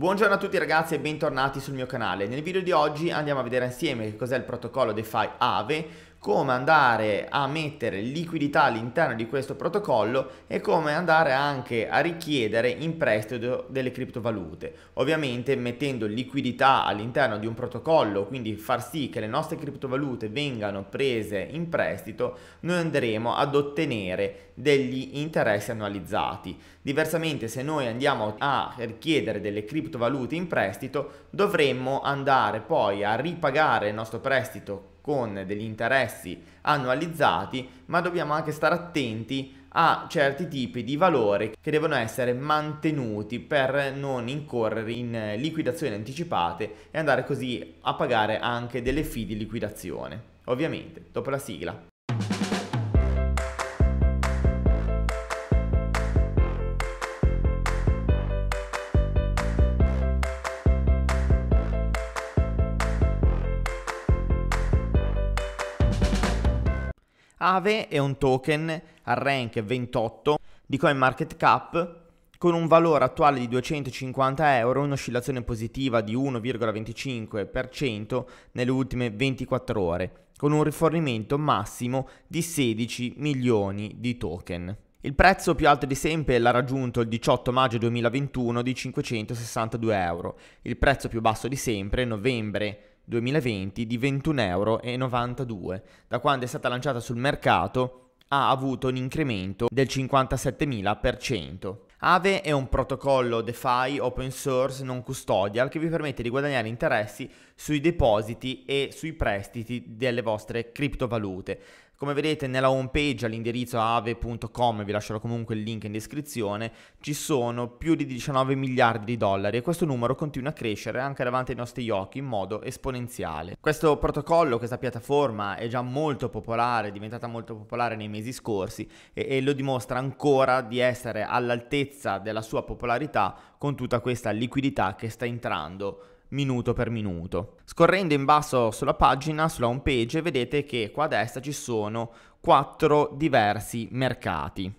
Buongiorno a tutti ragazzi e bentornati sul mio canale. Nel video di oggi andiamo a vedere insieme che cos'è il protocollo DeFi Aave, come andare a mettere liquidità all'interno di questo protocollo e come andare anche a richiedere in prestito delle criptovalute. Ovviamente mettendo liquidità all'interno di un protocollo, quindi far sì che le nostre criptovalute vengano prese in prestito, noi andremo ad ottenere degli interessi annualizzati. Diversamente se noi andiamo a richiedere delle criptovalute in prestito, dovremmo andare poi a ripagare il nostro prestito con degli interessi annualizzati, ma dobbiamo anche stare attenti a certi tipi di valori che devono essere mantenuti per non incorrere in liquidazioni anticipate e andare così a pagare anche delle fee di liquidazione. Ovviamente, dopo la sigla. Ave è un token al rank 28 di CoinMarketCap con un valore attuale di 250 euro, un'oscillazione positiva di 1,25% nelle ultime 24 ore, con un rifornimento massimo di 16 milioni di token. Il prezzo più alto di sempre l'ha raggiunto il 18 maggio 2021 di 562 euro, il prezzo più basso di sempre, novembre 2020 di 21,92 euro, da quando è stata lanciata sul mercato ha avuto un incremento del 57.000%. Ave è un protocollo DeFi open source non custodial che vi permette di guadagnare interessi sui depositi e sui prestiti delle vostre criptovalute. Come vedete nella home page all'indirizzo ave.com, vi lascerò comunque il link in descrizione, ci sono più di 19 miliardi di dollari e questo numero continua a crescere anche davanti ai nostri occhi in modo esponenziale. Questo protocollo, questa piattaforma è già molto popolare, è diventata molto popolare nei mesi scorsi e, e lo dimostra ancora di essere all'altezza della sua popolarità con tutta questa liquidità che sta entrando minuto per minuto. Scorrendo in basso sulla pagina, sulla home page, vedete che qua a destra ci sono quattro diversi mercati,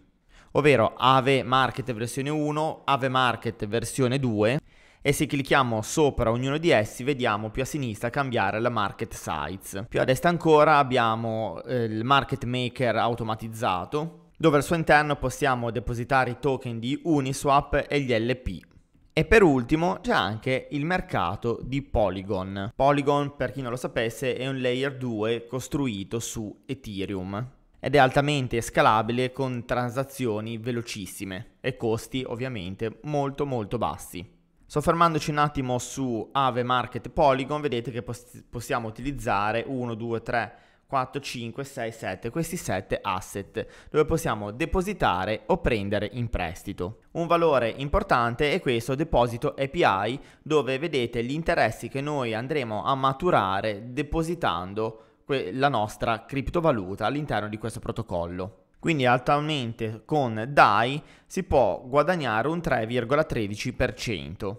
ovvero Ave Market versione 1, Ave Market versione 2 e se clicchiamo sopra ognuno di essi vediamo più a sinistra cambiare la market size. Più a destra ancora abbiamo eh, il market maker automatizzato dove al suo interno possiamo depositare i token di Uniswap e gli LP e per ultimo c'è anche il mercato di Polygon. Polygon, per chi non lo sapesse, è un layer 2 costruito su Ethereum ed è altamente scalabile con transazioni velocissime e costi ovviamente molto molto bassi. Soffermandoci un attimo su Ave Market Polygon, vedete che poss- possiamo utilizzare 1, 2, 3 4, 5, 6, 7, questi 7 asset dove possiamo depositare o prendere in prestito. Un valore importante è questo deposito API dove vedete gli interessi che noi andremo a maturare depositando la nostra criptovaluta all'interno di questo protocollo. Quindi altamente con DAI si può guadagnare un 3,13%.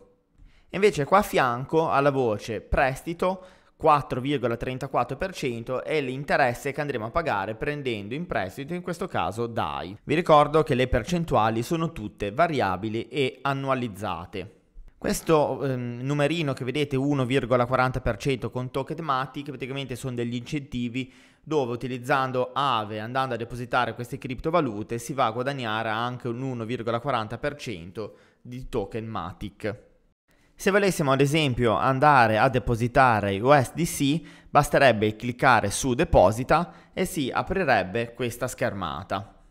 Invece qua a fianco alla voce prestito 4,34% è l'interesse che andremo a pagare prendendo in prestito in questo caso DAI. Vi ricordo che le percentuali sono tutte variabili e annualizzate. Questo ehm, numerino che vedete 1,40% con Token Matic praticamente sono degli incentivi dove utilizzando AVE andando a depositare queste criptovalute si va a guadagnare anche un 1,40% di Token Matic. Se volessimo ad esempio andare a depositare USDC, basterebbe cliccare su deposita e si aprirebbe questa schermata.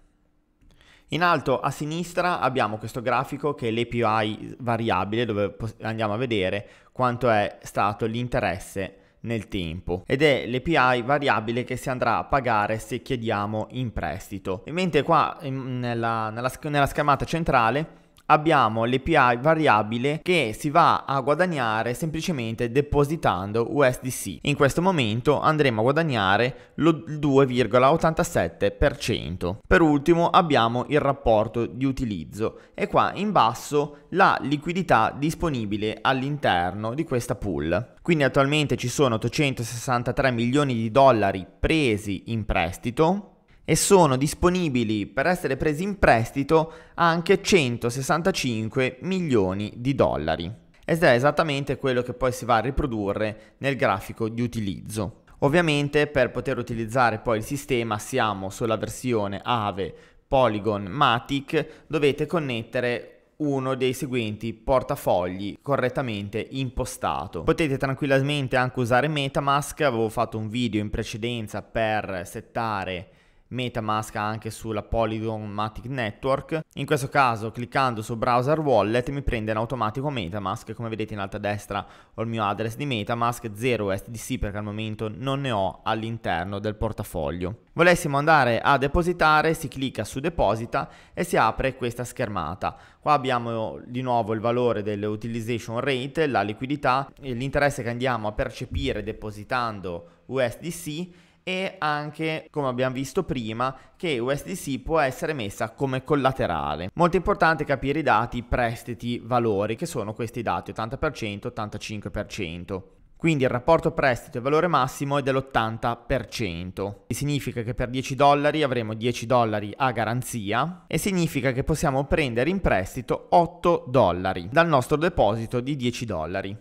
In alto a sinistra abbiamo questo grafico che è l'API variabile dove andiamo a vedere quanto è stato l'interesse nel tempo ed è l'API variabile che si andrà a pagare se chiediamo in prestito. Mentre qua nella, nella, nella schermata centrale abbiamo l'API variabile che si va a guadagnare semplicemente depositando USDC. In questo momento andremo a guadagnare lo 2,87%. Per ultimo abbiamo il rapporto di utilizzo e qua in basso la liquidità disponibile all'interno di questa pool. Quindi attualmente ci sono 863 milioni di dollari presi in prestito e sono disponibili per essere presi in prestito anche 165 milioni di dollari. Ed è esattamente quello che poi si va a riprodurre nel grafico di utilizzo. Ovviamente per poter utilizzare poi il sistema siamo sulla versione Ave Polygon Matic, dovete connettere uno dei seguenti portafogli correttamente impostato. Potete tranquillamente anche usare Metamask, avevo fatto un video in precedenza per settare MetaMask anche sulla Polygon Matic Network. In questo caso cliccando su Browser Wallet mi prende in automatico MetaMask, come vedete in alto a destra ho il mio address di MetaMask 0 SDC perché al momento non ne ho all'interno del portafoglio. Volessimo andare a depositare, si clicca su deposita e si apre questa schermata. Qua abbiamo di nuovo il valore dell'utilization rate, la liquidità, l'interesse che andiamo a percepire depositando USDC e anche, come abbiamo visto prima, che USDC può essere messa come collaterale. Molto importante capire i dati prestiti valori, che sono questi dati 80%, 85%. Quindi il rapporto prestito e valore massimo è dell'80%. Significa che per 10 dollari avremo 10 dollari a garanzia e significa che possiamo prendere in prestito 8 dollari dal nostro deposito di 10 dollari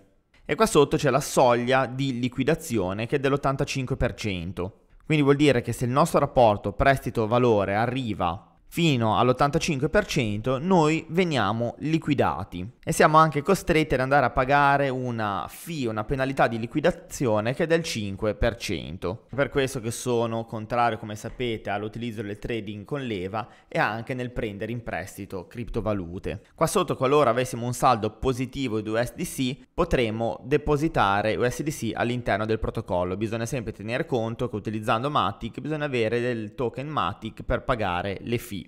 e qua sotto c'è la soglia di liquidazione che è dell'85%. Quindi vuol dire che se il nostro rapporto prestito-valore arriva fino all'85% noi veniamo liquidati e siamo anche costretti ad andare a pagare una fee, una penalità di liquidazione che è del 5%. Per questo che sono contrario, come sapete, all'utilizzo del trading con leva e anche nel prendere in prestito criptovalute. Qua sotto, qualora avessimo un saldo positivo di USDC, potremmo depositare USDC all'interno del protocollo. Bisogna sempre tenere conto che utilizzando Matic bisogna avere del token Matic per pagare le fee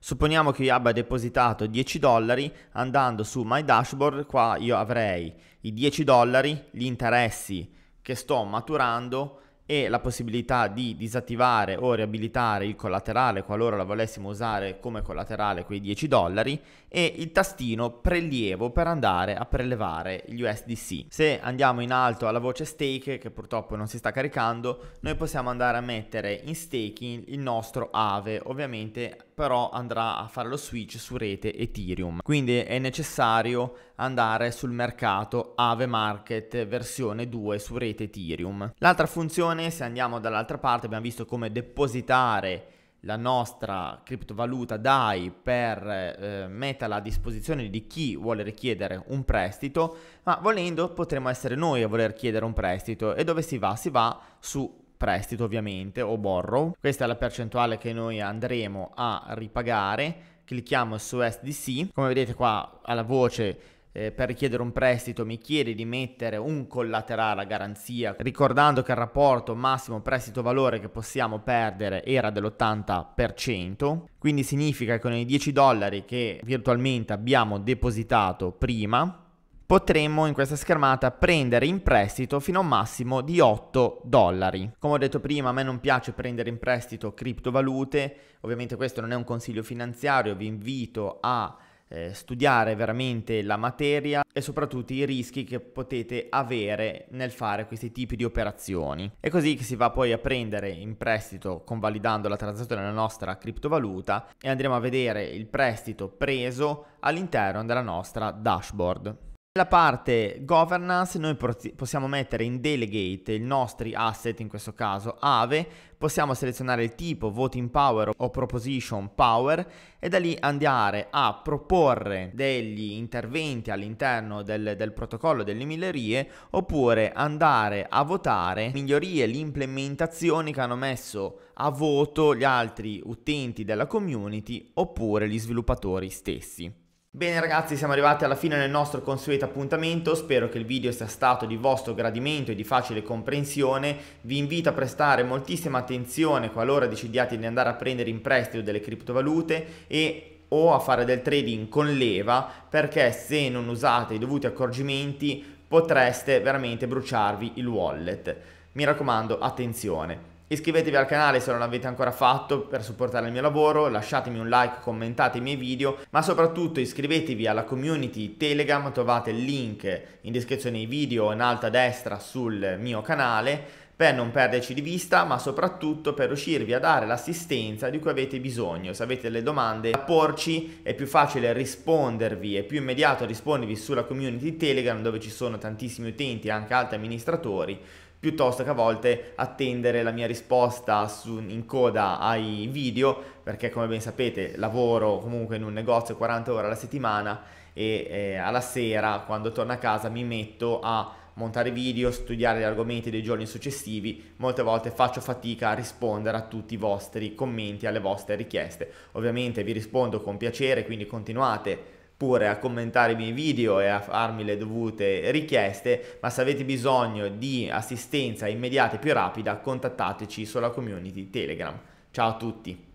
Supponiamo che io abbia depositato 10 dollari, andando su My Dashboard, qua io avrei i 10 dollari, gli interessi che sto maturando e la possibilità di disattivare o riabilitare il collaterale qualora la volessimo usare come collaterale quei 10 dollari e il tastino prelievo per andare a prelevare gli USDC. Se andiamo in alto alla voce stake che purtroppo non si sta caricando, noi possiamo andare a mettere in staking il nostro AVE, ovviamente però andrà a fare lo switch su rete Ethereum. Quindi è necessario andare sul mercato Ave Market versione 2 su rete Ethereum. L'altra funzione, se andiamo dall'altra parte, abbiamo visto come depositare la nostra criptovaluta DAI per eh, metterla a disposizione di chi vuole richiedere un prestito, ma volendo potremo essere noi a voler chiedere un prestito e dove si va? Si va su prestito ovviamente o borrow. Questa è la percentuale che noi andremo a ripagare. Clicchiamo su SDC, come vedete qua alla voce eh, per richiedere un prestito mi chiede di mettere un collaterale a garanzia, ricordando che il rapporto massimo prestito valore che possiamo perdere era dell'80%, quindi significa che con i 10 dollari che virtualmente abbiamo depositato prima potremmo in questa schermata prendere in prestito fino a un massimo di 8 dollari. Come ho detto prima, a me non piace prendere in prestito criptovalute, ovviamente questo non è un consiglio finanziario, vi invito a eh, studiare veramente la materia e soprattutto i rischi che potete avere nel fare questi tipi di operazioni. È così che si va poi a prendere in prestito convalidando la transazione della nostra criptovaluta e andremo a vedere il prestito preso all'interno della nostra dashboard. Nella parte governance noi possiamo mettere in delegate i nostri asset, in questo caso AVE, possiamo selezionare il tipo voting power o proposition power e da lì andare a proporre degli interventi all'interno del, del, protocollo delle migliorie oppure andare a votare migliorie, le implementazioni che hanno messo a voto gli altri utenti della community oppure gli sviluppatori stessi. Bene ragazzi siamo arrivati alla fine del nostro consueto appuntamento, spero che il video sia stato di vostro gradimento e di facile comprensione, vi invito a prestare moltissima attenzione qualora decidiate di andare a prendere in prestito delle criptovalute e o a fare del trading con leva perché se non usate i dovuti accorgimenti potreste veramente bruciarvi il wallet. Mi raccomando attenzione. Iscrivetevi al canale se non l'avete ancora fatto per supportare il mio lavoro, lasciatemi un like, commentate i miei video, ma soprattutto iscrivetevi alla community Telegram, trovate il link in descrizione ai video in alto a destra sul mio canale per non perderci di vista, ma soprattutto per riuscirvi a dare l'assistenza di cui avete bisogno. Se avete delle domande da porci, è più facile rispondervi, è più immediato rispondervi sulla community Telegram dove ci sono tantissimi utenti e anche altri amministratori piuttosto che a volte attendere la mia risposta su, in coda ai video, perché come ben sapete lavoro comunque in un negozio 40 ore alla settimana e eh, alla sera quando torno a casa mi metto a montare video, studiare gli argomenti dei giorni successivi, molte volte faccio fatica a rispondere a tutti i vostri commenti, alle vostre richieste. Ovviamente vi rispondo con piacere, quindi continuate pure a commentare i miei video e a farmi le dovute richieste, ma se avete bisogno di assistenza immediata e più rapida contattateci sulla community Telegram. Ciao a tutti!